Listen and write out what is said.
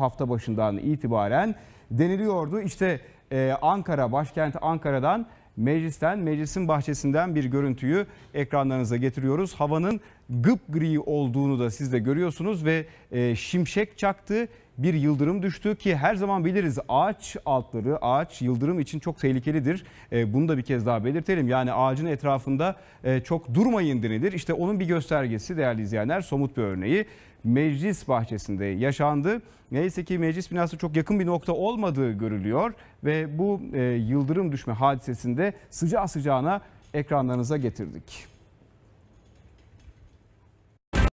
hafta başından itibaren deniliyordu. İşte e, Ankara, başkent Ankara'dan meclisten, meclisin bahçesinden bir görüntüyü ekranlarınıza getiriyoruz. Havanın gıp gri olduğunu da siz de görüyorsunuz ve e, şimşek çaktı bir yıldırım düştü ki her zaman biliriz ağaç altları, ağaç yıldırım için çok tehlikelidir. E, bunu da bir kez daha belirtelim. Yani ağacın etrafında e, çok durmayın denilir. İşte onun bir göstergesi değerli izleyenler somut bir örneği meclis bahçesinde yaşandı. Neyse ki meclis binası çok yakın bir nokta olmadığı görülüyor ve bu e, yıldırım düşme hadisesinde sıcağı sıcağına ekranlarınıza getirdik.